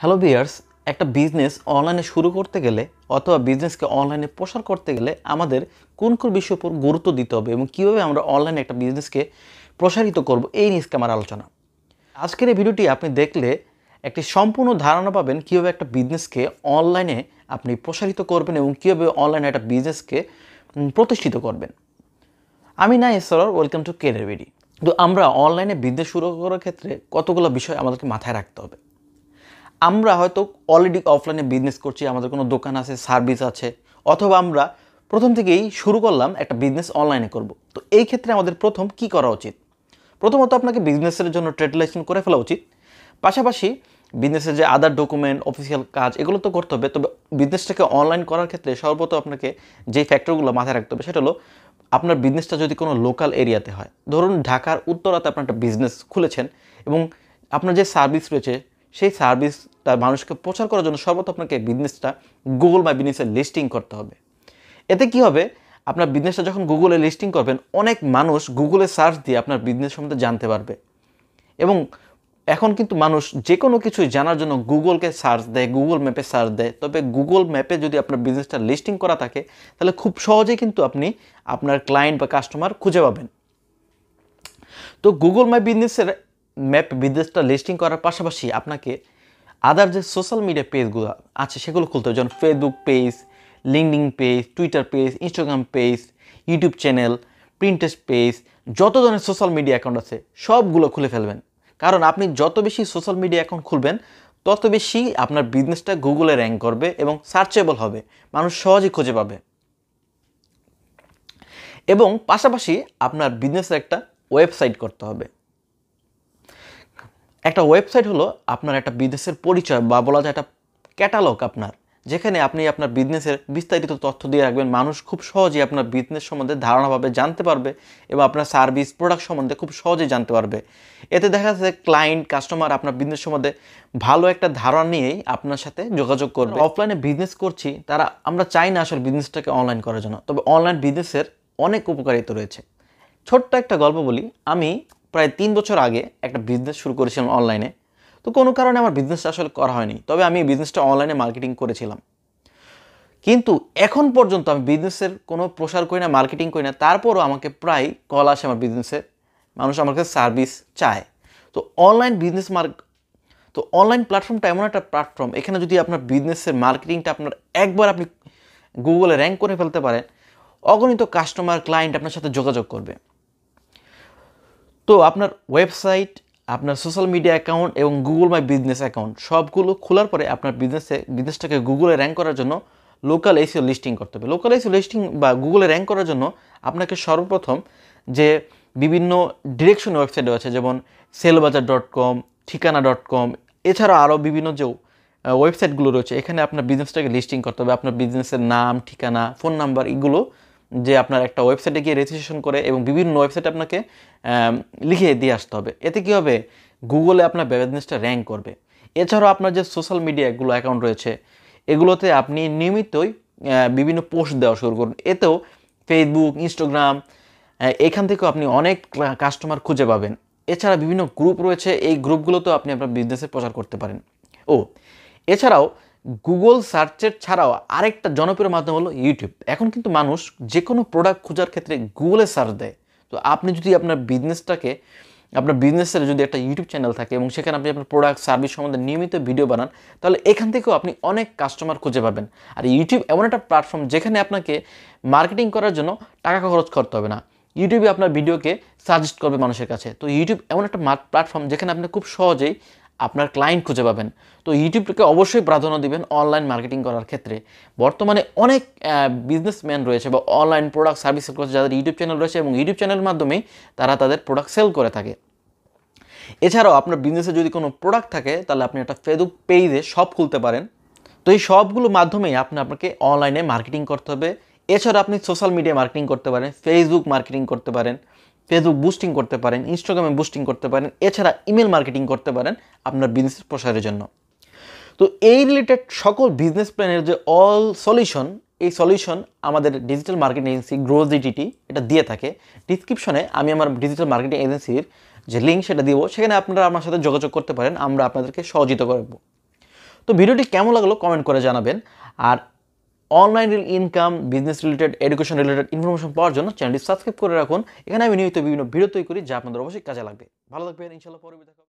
hello বিয়ার্স একটা business অনলাইনে শুরু করতে গেলে অথবা বিজনেসকে অনলাইনে প্রসার করতে গেলে আমাদের কোন কোন বিষয়ের উপর গুরুত্ব দিতে হবে এবং কীভাবে আমরা অনলাইনে একটা বিজনেসকে প্রসারিত করব এই নিয়ে আমার আলোচনা আজকের এই ভিডিওটি আপনি দেখলে একটি সম্পূর্ণ ধারণা পাবেন কীভাবে একটা বিজনেসকে অনলাইনে আপনি প্রসারিত করবেন এবং কীভাবে অনলাইনে একটা বিজনেসকে প্রতিষ্ঠিত করবেন আমি না Esrar welcome to career BD তো আমরা অনলাইনে বিজনেস শুরু করার ক্ষেত্রে কতগুলো বিষয় আমাদেরকে মাথায় রাখতে হবে আমরা হয়তো অলরেডি অফলাইনে বিজনেস করছি আমাদের কোনো দোকান আছে সার্ভিস আছে অথবা আমরা প্রথম থেকেই শুরু করলাম একটা বিজনেস অনলাইনে করব তো এই ক্ষেত্রে আমাদের প্রথম কি করা উচিত প্রথমত আপনাকে বিজনেসের জন্য ট্রেড লাইসেন্স করে ফেলা উচিত পাশাপাশি বিজনেসের যে আদার ডকুমেন্ট অফিসিয়াল কাজ এগুলো তো করতে হবে তবে বিজনেসটাকে অনলাইন করার ক্ষেত্রে সর্বত আপনাকে যে ফ্যাক্টরগুলো মাথায় রাখতে হবে সেটা হলো আপনার বিজনেসটা যদি কোনো লোকাল এরিয়াতে হয় ধরুন ঢাকার উত্তরাতে আপনার একটা বিজনেস খুলেছেন এবং আপনার যে সার্ভিস রয়েছে সেই সার্ভিসটা মানুষকে প্রচার করার জন্য সর্বত আপনাকে বিজনেসটা গুগল মাই বিজনেসের লিস্টিং করতে হবে এতে কি হবে আপনার বিজনেসটা যখন গুগলে লিস্টিং করবেন অনেক মানুষ গুগলে সার্চ দিয়ে আপনার বিজনেস সম্বন্ধে জানতে পারবে এবং এখন কিন্তু মানুষ যে কোনো কিছু জানার জন্য গুগলকে সার্চ দেয় গুগল ম্যাপে সার্চ দেয় তবে গুগল ম্যাপে যদি আপনার বিজনেসটা লিস্টিং করা থাকে তাহলে খুব সহজেই কিন্তু আপনি আপনার ক্লায়েন্ট বা কাস্টমার খুঁজে পাবেন তো গুগল মাই বিজনেসের ম্যাপ বিজনেসটা লিস্টিং করার পাশাপাশি আপনাকে আদার যে সোশ্যাল মিডিয়া পেজগুলো আছে সেগুলো খুলতে হবে যেমন Facebook page LinkedIn page Twitter page Instagram page YouTube channel Pinterest page যত ধরনের সোশ্যাল মিডিয়া অ্যাকাউন্ট আছে সবগুলো খুলে ফেলবেন কারণ আপনি যত বেশি সোশ্যাল মিডিয়া অ্যাকাউন্ট খুলবেন তত বেশি আপনার বিজনেসটা গুগলে র্যাঙ্ক করবে এবং সার্চেবল হবে মানুষ সহজেই খুঁজে পাবে এবং পাশাপাশি আপনার বিজনেসের একটা ওয়েবসাইট করতে হবে একটা ওয়েবসাইট হলো আপনার একটা বিদেশের পরিচয় বা বলা যায় একটা ক্যাটালগ আপনার যেখানে আপনি আপনার বিজনেসের বিস্তারিত তথ্য দিয়ে রাখবেন মানুষ খুব সহজেই আপনার বিজনেস সম্বন্ধে ধারণাভাবে জানতে পারবে এবং আপনার সার্ভিস প্রোডাক্ট সম্বন্ধে খুব সহজেই জানতে পারবে এতে দেখা যাচ্ছে ক্লায়েন্ট কাস্টমার আপনার বিজনেস সম্বন্ধে ভালো একটা ধারণা নিয়েই আপনার সাথে যোগাযোগ করবে অফলাইনে বিজনেস করছি তারা আমরা চাই না আসলে বিজনেসটাকে অনলাইন করার জন্য তবে অনলাইন বিজনেসের অনেক উপকারিতা রয়েছে ছোট্ট একটা গল্প বলি আমি প্রায় তিন বছর আগে একটা বিজনেস শুরু করেছিলাম অনলাইনে তো কোনো কারণে আমার বিজনেসটা আসলে করা হয়নি তবে আমি বিজনেসটা অনলাইনে মার্কেটিং করেছিলাম কিন্তু এখন পর্যন্ত আমি বিজনেসের কোনো প্রসার করি না মার্কেটিং করি না তারপরও আমাকে প্রায় কল আসে আমার বিজনেসে মানুষ আমার কাছে সার্ভিস চায় তো অনলাইন বিজনেস মার্ক তো অনলাইন প্ল্যাটফর্মটা এমন একটা প্ল্যাটফর্ম এখানে যদি আপনার বিজনেসের মার্কেটিংটা আপনার একবার আপনি গুগলে র্যাঙ্ক করে ফেলতে পারেন অগণিত কাস্টমার ক্লায়েন্ট আপনার সাথে যোগাযোগ করবে তো আপনার ওয়েবসাইট আপনার সোশ্যাল মিডিয়া অ্যাকাউন্ট এবং গুগল মাই বিজনেস অ্যাকাউন্ট সবগুলো খোলার পরে আপনার বিজনেসে বিজনেসটাকে গুগলে র্যাঙ্ক করার জন্য লোকাল এসিও লিস্টিং করতে হবে লোকাল এসিও লিস্টিং বা গুগলে র্যাঙ্ক করার জন্য আপনাকে সর্বপ্রথম যে বিভিন্ন ডিরেকশন ওয়েবসাইট রয়েছে যেমন সেলবাজার ডট কম ঠিকানা ডট কম এছাড়া আরও বিভিন্ন যে ওয়েবসাইটগুলো রয়েছে এখানে আপনার বিজনেসটাকে লিস্টিং করতে হবে আপনার বিজনেসের নাম ঠিকানা ফোন নাম্বার এগুলো যে আপনার একটা ওয়েবসাইটে গিয়ে রেজিস্ট্রেশন করে এবং বিভিন্ন ওয়েবসাইটে আপনাকে লিখে দিয়ে আসতে হবে এতে কী হবে গুগলে আপনার বিজনেসটা র্যাঙ্ক করবে এছাড়াও আপনার যে সোশ্যাল মিডিয়াগুলো অ্যাকাউন্ট রয়েছে এগুলোতে আপনি নিয়মিতই বিভিন্ন পোস্ট দেওয়া শুরু করুন এতেও ফেসবুক ইনস্টাগ্রাম এখান থেকেও আপনি অনেক কাস্টমার খুঁজে পাবেন এছাড়া বিভিন্ন গ্রুপ রয়েছে এই গ্রুপগুলোতেও আপনি আপনার বিজনেসে প্রচার করতে পারেন ও এছাড়াও গুগল সার্চের ছাড়াও আরেকটা জনপ্রিয় মাধ্যম হলো ইউটিউব এখন কিন্তু মানুষ যে কোনো প্রোডাক্ট খোঁজার ক্ষেত্রে গুগলে সার্চ দেয় তো আপনি যদি আপনার বিজনেসটাকে আপনার বিজনেসের যদি একটা ইউটিউব চ্যানেল থাকে এবং সেখানে আপনি আপনার প্রোডাক্ট সার্ভিস সম্বন্ধে নিয়মিত ভিডিও বানান তাহলে এখান থেকেও আপনি অনেক কাস্টমার খুঁজে পাবেন আর ইউটিউব এমন একটা প্ল্যাটফর্ম যেখানে আপনাকে মার্কেটিং করার জন্য টাকা খরচ করতে হবে না ইউটিউবে আপনার ভিডিওকে সাজেস্ট করবে মানুষের কাছে তো ইউটিউব এমন একটা প্ল্যাটফর্ম যেখানে আপনি খুব সহজেই আপনার ক্লায়েন্ট খুঁজে পাবেন তো ইউটিউবকে অবশ্যই প্রাধান্য দিবেন অনলাইন মার্কেটিং করার ক্ষেত্রে বর্তমানে অনেক বিজনেসম্যান রয়েছে বা অনলাইন প্রোডাক্ট সার্ভিস সেল করছে যাদের ইউটিউব চ্যানেল রয়েছে এবং ইউটিউব চ্যানেলের মাধ্যমেই তারা তাদের প্রোডাক্ট সেল করে থাকে এছাড়াও আপনার বিজনেসে যদি কোনো প্রোডাক্ট থাকে তাহলে আপনি একটা ফেসবুক পেজে সব খুলতে পারেন তো এই সবগুলো মাধ্যমেই আপনি আপনাকে অনলাইনে মার্কেটিং করতে হবে এছাড়া আপনি সোশ্যাল মিডিয়া মার্কেটিং করতে পারেন ফেসবুক মার্কেটিং করতে পারেন ফেসবুক বুস্টিং করতে পারেন ইনস্টাগ্রামে বুস্টিং করতে পারেন এছাড়া ইমেল মার্কেটিং করতে পারেন আপনার বিজনেস প্রসারের জন্য তো এই রিলেটেড সকল বিজনেস প্ল্যানের যে অল সলিউশন এই সলিউশন আমাদের ডিজিটাল মার্কেটিং এজেন্সি গ্রোজ ডিটিটি এটা দিয়ে থাকে ডিসক্রিপশনে আমি আমার ডিজিটাল মার্কেটিং এজেন্সির যে লিঙ্ক সেটা দিব সেখানে আপনারা আমার সাথে যোগাযোগ করতে পারেন আমরা আপনাদেরকে সহযোগিতা করব তো ভিডিওটি কেমন লাগলো কমেন্ট করে জানাবেন আর online income business related education related information পাওয়ার জন্য চ্যানেলটি সাবস্ক্রাইব করে রাখুন এখানে আমি নিয়মিত বিভিন্ন ভিডিও তৈরি করি যা আপনাদের অবশ্যই কাজে লাগবে ভালো থাকবেন ইনশাল্লাহ পরবর্তী